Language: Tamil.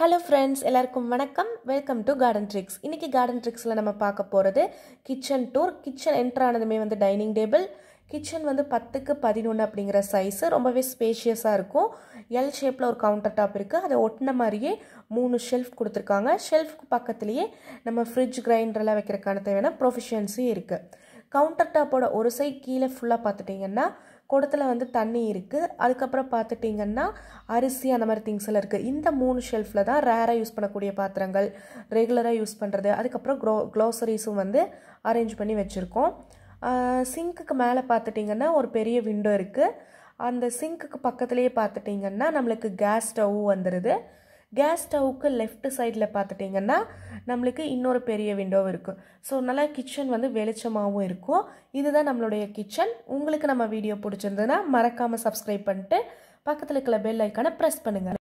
ஹலோ ஃப்ரெண்ட்ஸ் எல்லாருக்கும் வணக்கம் வெல்கம் டு கார்டன் ட்ரிக்ஸ் இன்றைக்கி கார்டன் ட்ரிக்ஸில் நம்ம பார்க்க போகிறது கிச்சன் டூர் கிச்சன் என்ட்ரு ஆனதுமே வந்து டைனிங் டேபிள் கிச்சன் வந்து பத்துக்கு பதினொன்று அப்படிங்கிற சைஸு ரொம்பவே ஸ்பேஷியஸாக இருக்கும் எல் ஷேப்பில் ஒரு கவுண்டர் டாப் இருக்குது அதை ஒட்டின மாதிரியே மூணு ஷெல்ஃப் கொடுத்துருக்காங்க ஷெல்ஃப்க்கு பக்கத்துலேயே நம்ம ஃப்ரிட்ஜ் கிரைண்டர்லாம் வைக்கிறக்கான தேவையான ப்ரொஃபிஷியன்சி இருக்குது கவுண்டர் டாப்போட ஒரு சைட் கீழே ஃபுல்லாக பார்த்துட்டிங்கன்னா குடத்தில் வந்து தண்ணி இருக்குது அதுக்கப்புறம் பார்த்துட்டிங்கன்னா அரிசி அந்த மாதிரி திங்ஸ் எல்லாம் இருக்குது இந்த மூணு ஷெல்ஃபில் தான் ரேராக யூஸ் பண்ணக்கூடிய பாத்திரங்கள் ரெகுலராக யூஸ் பண்ணுறது அதுக்கப்புறம் க்ரோ க்ளோசரிஸும் வந்து அரேஞ்ச் பண்ணி வச்சுருக்கோம் சிங்க்குக்கு மேலே பார்த்துட்டிங்கன்னா ஒரு பெரிய விண்டோ இருக்குது அந்த சிங்க்குக்கு பக்கத்துலேயே பார்த்துட்டிங்கன்னா நம்மளுக்கு கேஸ் ஸ்டவ் வந்துடுது கேஸ் ஸ்டவ்வுக்கு லெஃப்ட் சைடில் பார்த்துட்டிங்கன்னா நம்மளுக்கு இன்னொரு பெரிய விண்டோ இருக்கும் ஸோ நல்லா கிச்சன் வந்து வெளிச்சமாகவும் இருக்கும் இதுதான் நம்மளுடைய கிச்சன் உங்களுக்கு நம்ம வீடியோ பிடிச்சிருந்ததுன்னா மறக்காமல் சப்ஸ்கிரைப் பண்ணிட்டு பக்கத்தில் இருக்கிற பெல் ஐக்கானை ப்ரெஸ் பண்ணுங்கள்